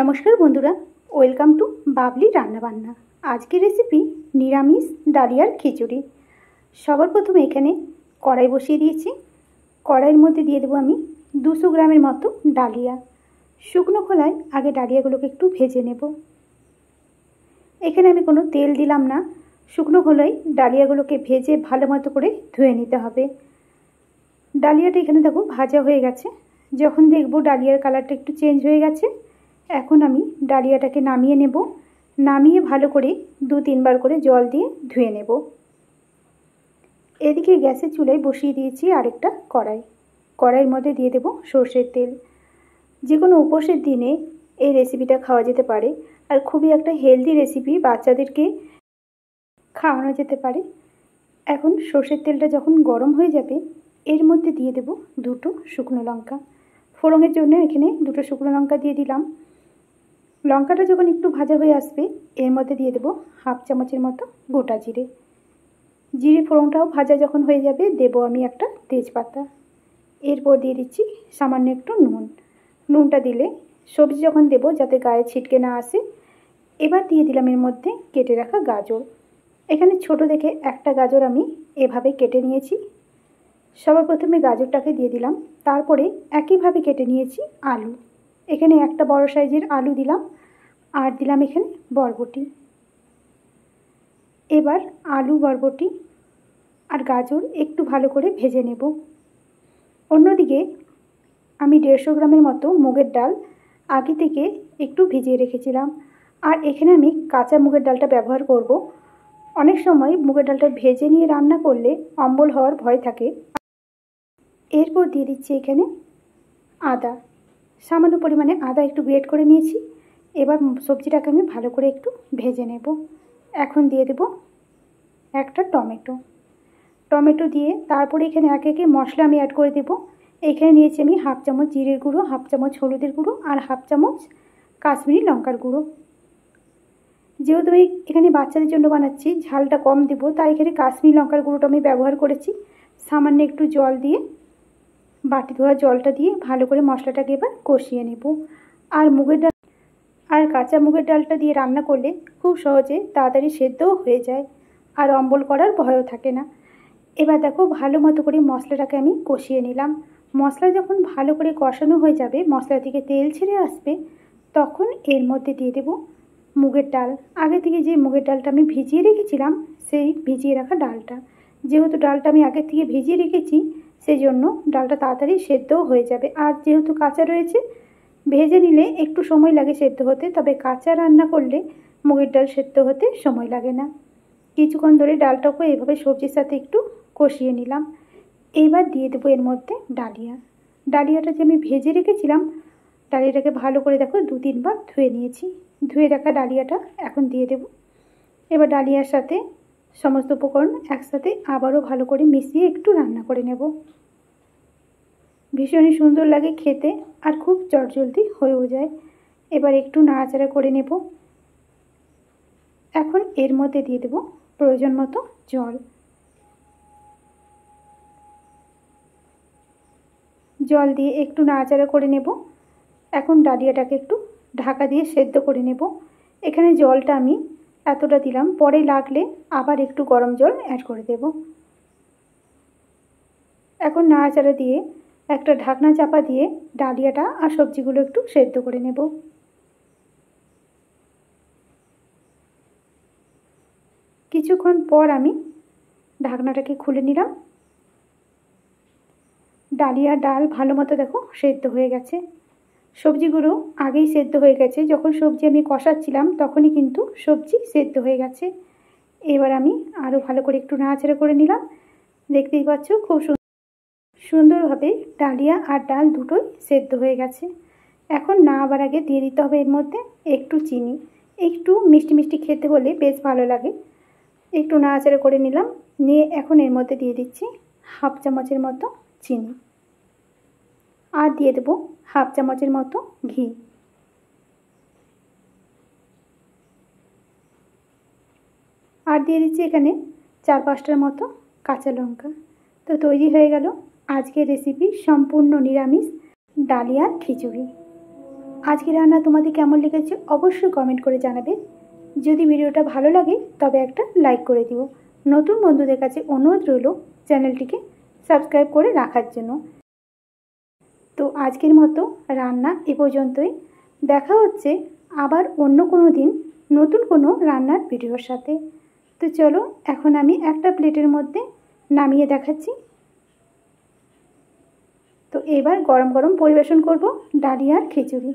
নমস্কার বন্ধুরা welcome to Babli রান্নাবান্না আজকের রেসিপি নিরামিষ ডালিয়ার খিচুড়ি সবার প্রথমে এখানে কড়াই বসিয়ে দিয়েছি কড়াইয়ের মধ্যে দিয়ে দেবো আমি দুশো গ্রামের মতো ডালিয়া শুকনো খোলায় আগে ডালিয়াগুলোকে একটু ভেজে নেব এখানে আমি কোনো তেল দিলাম না শুকনো খোলায় ডালিয়াগুলোকে ভেজে ভালো মতো করে ধুয়ে নিতে হবে ডালিয়াটা এখানে দেখো ভাজা হয়ে গেছে যখন দেখবো ডালিয়ার কালারটা একটু চেঞ্জ হয়ে গেছে এখন আমি ডালিয়াটাকে নামিয়ে নেব নামিয়ে ভালো করে দু তিনবার করে জল দিয়ে ধুয়ে নেব এদিকে গ্যাসের চুলায় বসিয়ে দিয়েছি আরেকটা কড়াই কড়াইয়ের মধ্যে দিয়ে দেব সর্ষের তেল যে কোনো উপোসের দিনে এই রেসিপিটা খাওয়া যেতে পারে আর খুবই একটা হেলদি রেসিপি বাচ্চাদেরকে খাওয়ানো যেতে পারে এখন সর্ষের তেলটা যখন গরম হয়ে যাবে এর মধ্যে দিয়ে দেব দুটো শুকনো লঙ্কা ফোড়নের জন্য এখানে দুটো শুকনো লঙ্কা দিয়ে দিলাম লঙ্কাটা যখন একটু ভাজা হয়ে আসবে এর মধ্যে দিয়ে দেবো হাফ চামচের মতো গোটা জিরে জিরে ফোড়নটাও ভাজা যখন হয়ে যাবে দেব আমি একটা তেজপাতা এরপর দিয়ে দিচ্ছি সামান্য একটু নুন নুনটা দিলে সবজি যখন দেব যাতে গায়ে ছিটকে না আসে এবার দিয়ে দিলাম এর মধ্যে কেটে রাখা গাজর এখানে ছোট দেখে একটা গাজর আমি এভাবে কেটে নিয়েছি সবার প্রথমে গাজরটাকে দিয়ে দিলাম তারপরে একইভাবে কেটে নিয়েছি আলু এখানে একটা বড় সাইজের আলু দিলাম আর দিলাম এখানে বরবটি এবার আলু বরবটি আর গাজর একটু ভালো করে ভেজে নেব অন্যদিকে আমি দেড়শো গ্রামের মতো মুগের ডাল আগে থেকে একটু ভিজিয়ে রেখেছিলাম আর এখানে আমি কাঁচা মুগের ডালটা ব্যবহার করব অনেক সময় মুগের ডালটা ভেজে নিয়ে রান্না করলে অম্বল হওয়ার ভয় থাকে এরপর দিয়ে দিচ্ছি এখানে আদা সামান্য পরিমাণে আদা একটু গ্রেট করে নিয়েছি এবার সবজিটাকে আমি ভালো করে একটু ভেজে নেব এখন দিয়ে দেব একটা টমেটো টমেটো দিয়ে তারপরে এখানে এক একে মশলা আমি অ্যাড করে দেব এখানে নিয়েছি আমি হাফ চামচ জিরের গুঁড়ো হাফ চামচ হলুদের গুঁড়ো আর হাফ চামচ কাশ্মীরি লঙ্কার গুঁড়ো যেহেতু আমি এখানে বাচ্চাদের জন্য বানাচ্ছি ঝালটা কম দেবো তাই এখানে কাশ্মীরি লঙ্কার গুঁড়োটা আমি ব্যবহার করেছি সামান্য একটু জল দিয়ে বাটি ধোয়া জলটা দিয়ে ভালো করে মশলাটাকে এবার কষিয়ে নেব আর মুগের ডাল আর কাঁচা মুগের ডালটা দিয়ে রান্না করলে খুব সহজে তাড়াতাড়ি সেদ্ধও হয়ে যায় আর অম্বল করার ভয়ও থাকে না এবার দেখো ভালো মতো করে মশলাটাকে আমি কষিয়ে নিলাম মশলা যখন ভালো করে কষানো হয়ে যাবে মশলা থেকে তেল ছেড়ে আসবে তখন এর মধ্যে দিয়ে দেব মুগের ডাল আগে থেকে যে মুগের ডালটা আমি ভিজিয়ে রেখেছিলাম সেই ভিজিয়ে রাখা ডালটা যেহেতু ডালটা আমি আগে থেকে ভিজিয়ে রেখেছি সেই জন্য ডালটা তাড়াতাড়ি সেদ্ধও হয়ে যাবে আর যেহেতু কাঁচা রয়েছে ভেজে নিলে একটু সময় লাগে সেদ্ধ হতে তবে কাঁচা রান্না করলে মুগের ডাল সেদ্ধ হতে সময় লাগে না কিছুক্ষণ ধরে ডালটাকে এইভাবে সবজির সাথে একটু কষিয়ে নিলাম এইবার দিয়ে দেবো এর মধ্যে ডালিয়া ডালিয়াটা যে আমি ভেজে রেখেছিলাম ডালিয়াটাকে ভালো করে দেখো দু তিনবার ধুয়ে নিয়েছি ধুয়ে রাখা ডালিয়াটা এখন দিয়ে দেব এবার ডালিয়ার সাথে সমস্ত উপকরণ একসাথে আবারও ভালো করে মিশিয়ে একটু রান্না করে নেব ভীষণই সুন্দর লাগে খেতে আর খুব চটজলদি হয়েও যায় এবার একটু নাড়াচাড়া করে নেব এখন এর মধ্যে দিয়ে দেব প্রয়োজন মতো জল জল দিয়ে একটু নাড়াচাড়া করে নেব এখন ডালিয়াটাকে একটু ঢাকা দিয়ে সেদ্ধ করে নেব এখানে জলটা আমি এতটা দিলাম পরে লাগলে আবার একটু গরম জল অ্যাড করে দেব এখন নাড়াচাড়া দিয়ে একটা ঢাকনা চাপা দিয়ে ডালিয়াটা আর সবজিগুলো একটু সেদ্ধ করে নেব কিছুক্ষণ পর আমি ঢাকনাটাকে খুলে নিলাম ডালিয়া ডাল ভালো মতো দেখো সেদ্ধ হয়ে গেছে সবজিগুলো আগেই সেদ্ধ হয়ে গেছে যখন সবজি আমি কষাচ্ছিলাম তখনই কিন্তু সবজি সেদ্ধ হয়ে গেছে এবার আমি আরও ভালো করে একটু নাড়াচাড়া করে নিলাম দেখতেই পাচ্ছ খুব সুন্দরভাবে ডালিয়া আর ডাল দুটোই সেদ্ধ হয়ে গেছে এখন না আবার আগে দিয়ে দিতে হবে এর মধ্যে একটু চিনি একটু মিষ্টি মিষ্টি খেতে হলে বেশ ভালো লাগে একটু নাড়াচাড়া করে নিলাম নিয়ে এখন এর মধ্যে দিয়ে দিচ্ছি হাফ চামচের মতো চিনি আর দিয়ে দেবো হাফ চামচের মতো ঘি আর দিয়ে দিচ্ছি এখানে চার পাঁচটার মতো কাঁচা লঙ্কা তো তৈরি হয়ে গেল আজকের রেসিপি সম্পূর্ণ নিরামিষ ডালিয়ার খিচুড়ি আজকে রান্না তোমাদের কেমন লেগেছে অবশ্যই কমেন্ট করে জানাবে যদি ভিডিওটা ভালো লাগে তবে একটা লাইক করে দিও নতুন বন্ধুদের কাছে অনুরোধ রইল চ্যানেলটিকে সাবস্ক্রাইব করে রাখার জন্য তো আজকের মতো রান্না এ পর্যন্তই দেখা হচ্ছে আবার অন্য কোনো দিন নতুন কোনো রান্নার ভিডিওর সাথে তো চলো এখন আমি একটা প্লেটের মধ্যে নামিয়ে দেখাচ্ছি তো এবার গরম গরম পরিবেশন করব ডালিয়ার খিচুড়ি